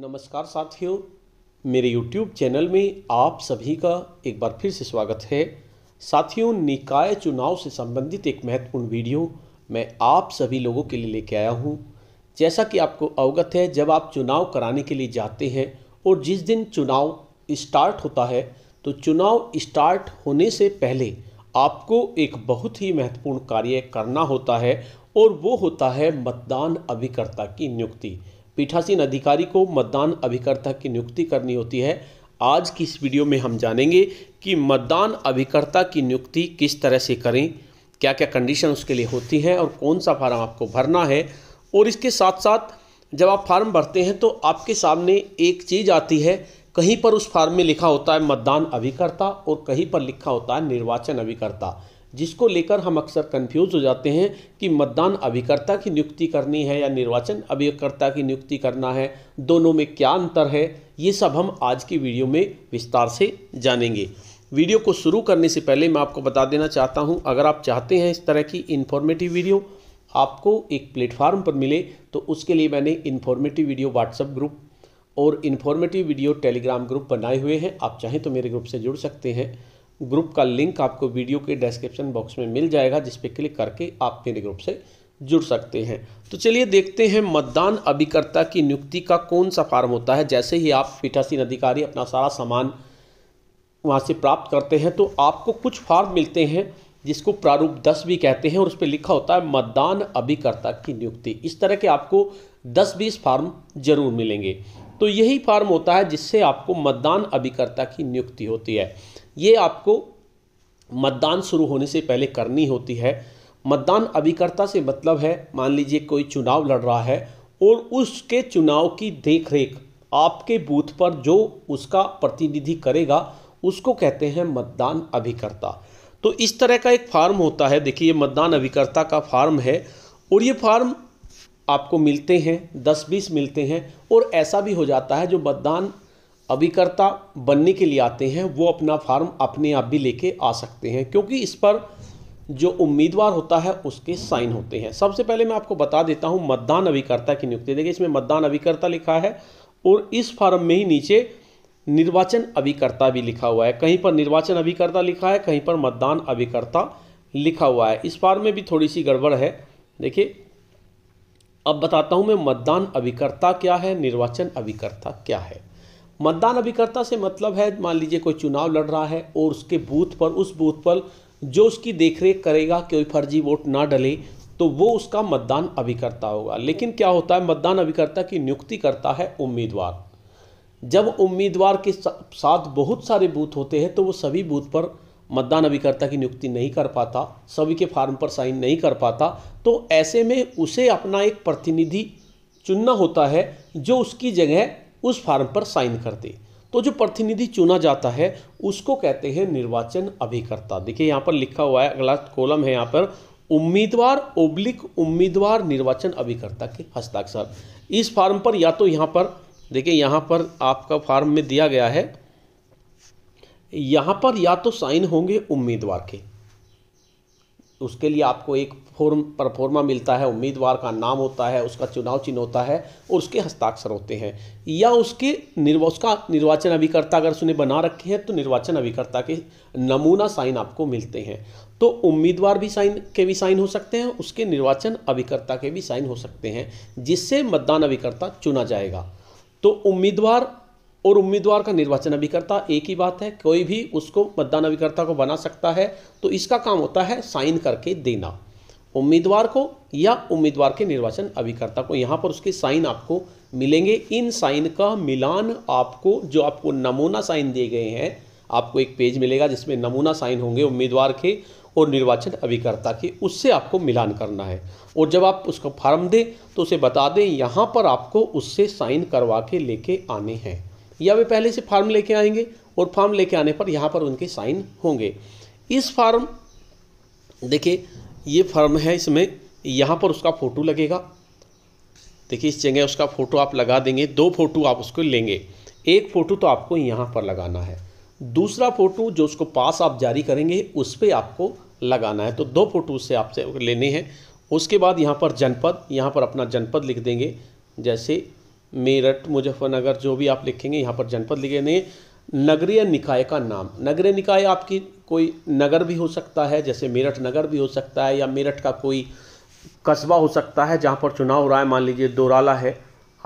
नमस्कार साथियों मेरे YouTube चैनल में आप सभी का एक बार फिर से स्वागत है साथियों निकाय चुनाव से संबंधित एक महत्वपूर्ण वीडियो मैं आप सभी लोगों के लिए लेके आया हूँ जैसा कि आपको अवगत है जब आप चुनाव कराने के लिए जाते हैं और जिस दिन चुनाव स्टार्ट होता है तो चुनाव स्टार्ट होने से पहले आपको एक बहुत ही महत्वपूर्ण कार्य करना होता है और वो होता है मतदान अभिकर्ता की नियुक्ति पीठासीन अधिकारी को मतदान अभिकर्ता की नियुक्ति करनी होती है आज की इस वीडियो में हम जानेंगे कि मतदान अभिकर्ता की नियुक्ति किस तरह से करें क्या क्या कंडीशन उसके लिए होती हैं और कौन सा फार्म आपको भरना है और इसके साथ साथ जब आप फार्म भरते हैं तो आपके सामने एक चीज़ आती है कहीं पर उस फार्म में लिखा होता है मतदान अभिकर्ता और कहीं पर लिखा होता है निर्वाचन अभिकर्ता जिसको लेकर हम अक्सर कंफ्यूज हो जाते हैं कि मतदान अभिकर्ता की नियुक्ति करनी है या निर्वाचन अभिकर्ता की नियुक्ति करना है दोनों में क्या अंतर है ये सब हम आज की वीडियो में विस्तार से जानेंगे वीडियो को शुरू करने से पहले मैं आपको बता देना चाहता हूँ अगर आप चाहते हैं इस तरह की इन्फॉर्मेटिव वीडियो आपको एक प्लेटफार्म पर मिले तो उसके लिए मैंने इन्फॉर्मेटिव वीडियो व्हाट्सअप ग्रुप और इन्फॉर्मेटिव वीडियो टेलीग्राम ग्रुप बनाए हुए हैं आप चाहें तो मेरे ग्रुप से जुड़ सकते हैं ग्रुप का लिंक आपको वीडियो के डिस्क्रिप्शन बॉक्स में मिल जाएगा जिस पर क्लिक करके आप मेरे ग्रुप से जुड़ सकते हैं तो चलिए देखते हैं मतदान अभिकर्ता की नियुक्ति का कौन सा फार्म होता है जैसे ही आप पीठासीन अधिकारी अपना सारा सामान वहाँ से प्राप्त करते हैं तो आपको कुछ फार्म मिलते हैं जिसको प्रारूप दस भी कहते हैं और उस पर लिखा होता है मतदान अभिकर्ता की नियुक्ति इस तरह के आपको दस बीस फार्म जरूर मिलेंगे तो यही फार्म होता है जिससे आपको मतदान अभिकर्ता की नियुक्ति होती है ये आपको मतदान शुरू होने से पहले करनी होती है मतदान अभिकर्ता से मतलब है मान लीजिए कोई चुनाव लड़ रहा है और उसके चुनाव की देखरेख आपके बूथ पर जो उसका प्रतिनिधि करेगा उसको कहते हैं मतदान अभिकर्ता तो इस तरह का एक फार्म होता है देखिए ये मतदान अभिकर्ता का फार्म है और ये फार्म आपको मिलते हैं दस बीस मिलते हैं और ऐसा भी हो जाता है जो मतदान अभिकर्ता बनने के लिए आते हैं वो अपना फार्म अपने आप भी लेके आ सकते हैं क्योंकि इस पर जो उम्मीदवार होता है उसके साइन होते हैं सबसे पहले मैं आपको बता देता हूँ मतदान अभिकर्ता की नियुक्ति देखिए इसमें मतदान अभिकर्ता लिखा है और इस फार्म में ही नीचे निर्वाचन अभिकर्ता भी लिखा हुआ है कहीं पर निर्वाचन अभिकर्ता लिखा है कहीं पर मतदान अभिकर्ता लिखा हुआ है इस फार्म में भी थोड़ी सी गड़बड़ है देखिए अब बताता हूँ मैं मतदान अभिकर्ता क्या है निर्वाचन अभिकर्ता क्या है मतदान अभिकर्ता से मतलब है मान लीजिए कोई चुनाव लड़ रहा है और उसके बूथ पर उस बूथ पर जो उसकी देखरेख करेगा कोई फर्जी वोट ना डले तो वो उसका मतदान अभिकर्ता होगा लेकिन क्या होता है मतदान अभिकर्ता की नियुक्ति करता है उम्मीदवार जब उम्मीदवार के साथ बहुत सारे बूथ होते हैं तो वो सभी बूथ पर मतदान अभिकर्ता की नियुक्ति नहीं कर पाता सभी के फार्म पर साइन नहीं कर पाता तो ऐसे में उसे अपना एक प्रतिनिधि चुनना होता है जो उसकी जगह उस फार्म पर साइन कर दे तो जो प्रतिनिधि चुना जाता है उसको कहते हैं निर्वाचन अभिकर्ता देखिए यहाँ पर लिखा हुआ है अगला कॉलम है यहाँ पर उम्मीदवार ओब्लिक उम्मीदवार निर्वाचन अभिकर्ता के हस्ताक्षर इस फार्म पर या तो यहाँ पर देखिए यहाँ पर आपका फार्म में दिया गया है यहाँ पर या तो साइन होंगे उम्मीदवार के उसके लिए आपको एक फॉर्म परफॉर्मा मिलता है उम्मीदवार का नाम होता है उसका चुनाव चिन्ह होता है और उसके हस्ताक्षर होते हैं या उसके निर्वा उसका निर्वाचन अभिकर्ता अगर उसने बना रखे हैं तो निर्वाचन अभिकर्ता के नमूना साइन आपको मिलते हैं तो उम्मीदवार भी साइन के भी साइन हो सकते हैं उसके निर्वाचन अभिकर्ता के भी साइन हो सकते हैं जिससे मतदान अभिकर्ता चुना जाएगा तो उम्मीदवार और उम्मीदवार का निर्वाचन अभिकर्ता एक ही बात है कोई भी उसको मतदान अभिकर्ता को बना सकता है तो इसका काम होता है साइन करके देना उम्मीदवार को या उम्मीदवार के निर्वाचन अभिकर्ता को यहाँ पर उसके साइन आपको मिलेंगे इन साइन का मिलान आपको जो आपको नमूना साइन दिए गए हैं आपको एक पेज मिलेगा जिसमें नमूना साइन होंगे उम्मीदवार के और निर्वाचन अभिकर्ता के उससे आपको मिलान करना है और जब आप उसका फॉर्म दें तो उसे बता दें यहाँ पर आपको उससे साइन करवा के लेके आने हैं या वे पहले से फार्म लेके आएंगे और फार्म लेके आने पर यहाँ पर उनके साइन होंगे इस फार्म देखिए ये फार्म है इसमें यहाँ पर उसका फ़ोटो लगेगा देखिए इस जगह उसका फ़ोटो आप लगा देंगे दो फ़ोटो आप उसको लेंगे एक फ़ोटो तो आपको यहाँ पर लगाना है दूसरा फ़ोटो जो उसको पास आप जारी करेंगे उस पर आपको लगाना है तो दो फ़ोटो उससे आपसे लेने हैं उसके बाद यहाँ पर जनपद यहाँ पर अपना जनपद लिख देंगे जैसे मेरठ मुजफ्फरनगर जो भी आप लिखेंगे यहाँ पर जनपद लिखेंगे नगरीय निकाय का नाम नगरीय निकाय आपकी कोई नगर भी हो सकता है जैसे मेरठ नगर भी हो सकता है या मेरठ का कोई कस्बा हो सकता है जहाँ पर चुनाव हो रहा है मान लीजिए दोराला है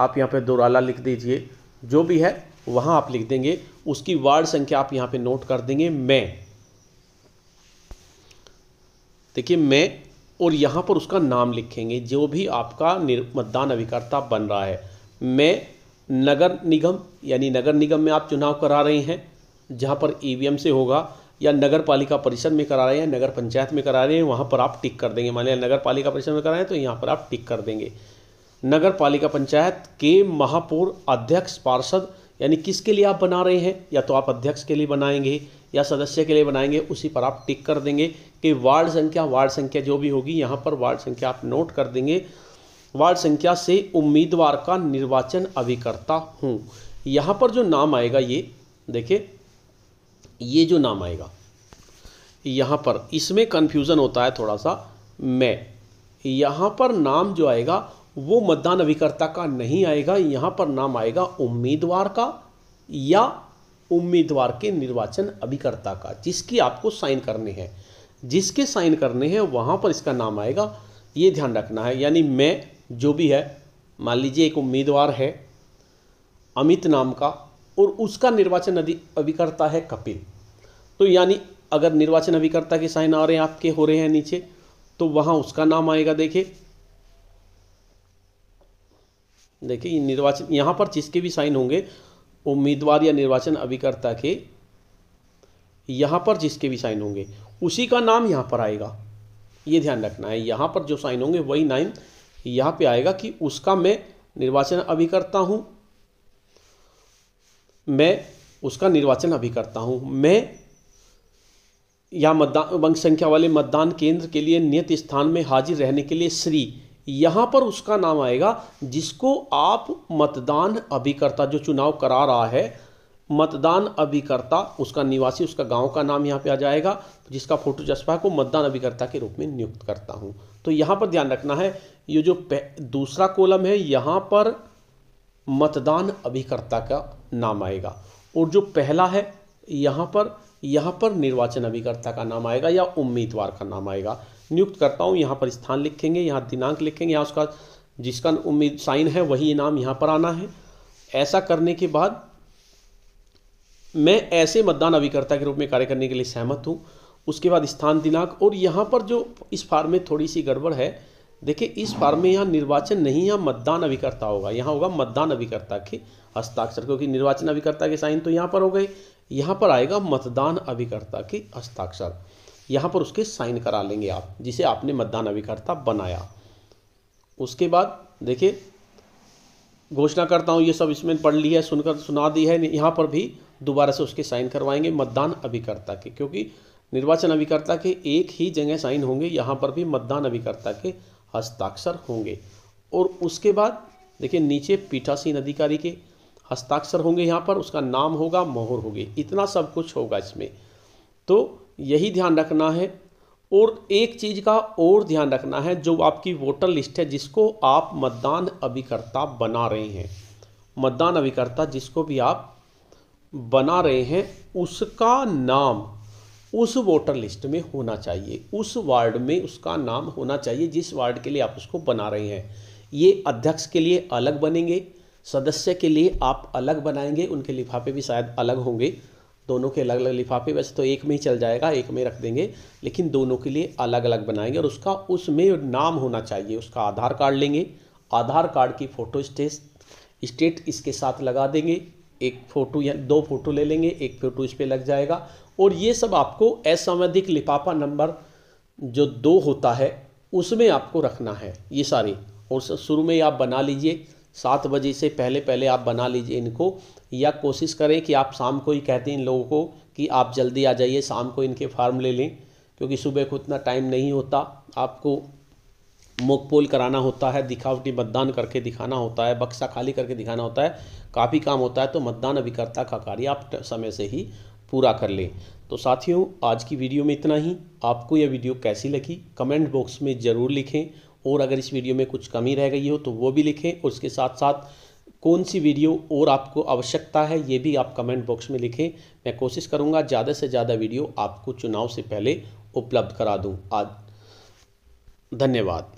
आप यहाँ पर दोराला लिख दीजिए जो भी है वहाँ आप लिख देंगे उसकी वार्ड संख्या आप यहाँ पर नोट कर देंगे मैं देखिए मैं और यहाँ पर उसका नाम लिखेंगे जो भी आपका मतदान अभिकर्ता बन रहा है में नगर निगम यानी नगर निगम में आप चुनाव करा रहे हैं जहाँ पर ई e से होगा या नगर पालिका परिषद में करा रहे हैं नगर पंचायत में करा रहे हैं वहाँ पर आप टिक कर देंगे मान लिया नगर पालिका परिषद में कराएं तो यहाँ पर आप टिक कर देंगे नगर पालिका पंचायत के महापौर अध्यक्ष पार्षद यानी किसके लिए आप बना रहे हैं या तो आप अध्यक्ष के लिए बनाएंगे या सदस्य के लिए बनाएंगे उसी पर आप टिक कर देंगे कि वार्ड संख्या वार्ड संख्या जो भी होगी यहाँ पर वार्ड संख्या आप नोट कर देंगे वार्ड संख्या से उम्मीदवार का निर्वाचन अभिकर्ता हूँ यहाँ पर जो नाम आएगा ये देखिए ये जो नाम आएगा यहाँ पर इसमें कन्फ्यूज़न होता है थोड़ा सा मैं यहाँ पर नाम जो आएगा वो मतदान अभिकर्ता का नहीं आएगा यहाँ पर नाम आएगा उम्मीदवार का या उम्मीदवार के निर्वाचन अभिकर्ता का जिसकी आपको साइन करने हैं जिसके साइन करने हैं वहाँ पर इसका नाम आएगा ये ध्यान रखना है यानी मैं जो भी है मान लीजिए एक उम्मीदवार है अमित नाम का और उसका निर्वाचन अभिकर्ता है कपिल तो यानी अगर निर्वाचन अभिकर्ता के साइन आ रहे हैं आपके हो रहे हैं नीचे तो वहाँ उसका नाम आएगा देखिए देखिए निर्वाचन यहाँ पर जिसके भी साइन होंगे उम्मीदवार या निर्वाचन अभिकर्ता के यहाँ पर जिसके भी साइन होंगे उसी का नाम यहाँ पर आएगा ये ध्यान रखना है यहाँ पर जो साइन होंगे वही नाइन यहां पे आएगा कि उसका मैं निर्वाचन अभी करता हूं मैं उसका निर्वाचन अभी करता हूं मैं या मतदान वंश संख्या वाले मतदान केंद्र के लिए नियत स्थान में हाजिर रहने के लिए श्री यहां पर उसका नाम आएगा जिसको आप मतदान अभिकर्ता जो चुनाव करा रहा है मतदान अभिकर्ता उसका निवासी उसका गांव का नाम यहाँ पे आ जाएगा जिसका फोटो चस्पा है को मतदान अभिकर्ता के रूप में नियुक्त करता हूँ तो यहाँ पर ध्यान रखना है ये जो दूसरा कॉलम है यहाँ पर मतदान अभिकर्ता का नाम आएगा और जो पहला है यहाँ पर यहाँ पर निर्वाचन अभिकर्ता का नाम आएगा या उम्मीदवार का नाम आएगा नियुक्त करता हूँ यहाँ पर स्थान लिखेंगे यहाँ दिनांक लिखेंगे यहाँ उसका जिसका उम्मीद साइन है वही इनाम यहाँ पर आना है ऐसा करने के बाद मैं ऐसे मतदान अभिकर्ता के रूप में कार्य करने के लिए सहमत हूँ उसके बाद स्थान दिनांक और यहाँ पर जो इस फार्म में थोड़ी सी गड़बड़ है देखिए इस फार्म में यहाँ निर्वाचन नहीं यहाँ मतदान अभिकर्ता होगा यहाँ होगा मतदान अभिकर्ता के हस्ताक्षर क्योंकि निर्वाचन अभिकर्ता के साइन तो यहाँ पर हो गए यहाँ पर आएगा मतदान अभिकर्ता के हस्ताक्षर यहाँ पर उसके साइन करा लेंगे आप जिसे आपने मतदान अभिकर्ता बनाया उसके बाद देखिए घोषणा करता हूँ ये सब इसमें पढ़ ली है सुनकर सुना दी है यहाँ पर भी दोबारा से उसके साइन करवाएंगे मतदान अभिकर्ता के क्योंकि निर्वाचन अभिकर्ता के एक ही जगह साइन होंगे यहाँ पर भी मतदान अभिकर्ता के हस्ताक्षर होंगे और उसके बाद देखिए नीचे पीठासीन अधिकारी के हस्ताक्षर होंगे यहाँ पर उसका नाम होगा मोहर होगी इतना सब कुछ होगा इसमें तो यही ध्यान रखना है और एक चीज़ का और ध्यान रखना है जो आपकी वोटर लिस्ट है जिसको आप मतदान अभिकर्ता बना रहे हैं मतदान अभिकर्ता जिसको भी आप बना रहे हैं उसका नाम उस वोटर लिस्ट में होना चाहिए उस वार्ड में उसका नाम होना चाहिए जिस वार्ड के लिए आप उसको बना रहे हैं ये अध्यक्ष के लिए अलग बनेंगे सदस्य के लिए आप अलग बनाएंगे उनके लिफाफे भी शायद अलग होंगे दोनों के अलग अलग लिफाफे वैसे तो एक में ही चल जाएगा एक में रख देंगे लेकिन दोनों के लिए अलग अलग बनाएंगे और उसका उसमें नाम होना चाहिए उसका आधार कार्ड लेंगे आधार कार्ड की फ़ोटो स्टेट स्टेट इसके साथ लगा देंगे एक फ़ोटो या दो फोटो ले लेंगे एक फ़ोटो इस पर लग जाएगा और ये सब आपको असामधिक लिफाफा नंबर जो दो होता है उसमें आपको रखना है ये सारे और शुरू में आप बना लीजिए सात बजे से पहले पहले आप बना लीजिए इनको या कोशिश करें कि आप शाम को ही कहते हैं इन लोगों को कि आप जल्दी आ जाइए शाम को इनके फार्म ले लें क्योंकि सुबह को उतना टाइम नहीं होता आपको मोकपोल कराना होता है दिखावटी मतदान करके दिखाना होता है बक्सा खाली करके दिखाना होता है काफ़ी काम होता है तो मतदान अभिकर्ता का कार्य आप समय से ही पूरा कर लें तो साथियों आज की वीडियो में इतना ही आपको यह वीडियो कैसी लगी कमेंट बॉक्स में ज़रूर लिखें और अगर इस वीडियो में कुछ कमी रह गई हो तो वो भी लिखें और उसके साथ साथ कौन सी वीडियो और आपको आवश्यकता है ये भी आप कमेंट बॉक्स में लिखें मैं कोशिश करूँगा ज़्यादा से ज़्यादा वीडियो आपको चुनाव से पहले उपलब्ध करा दूँ आज धन्यवाद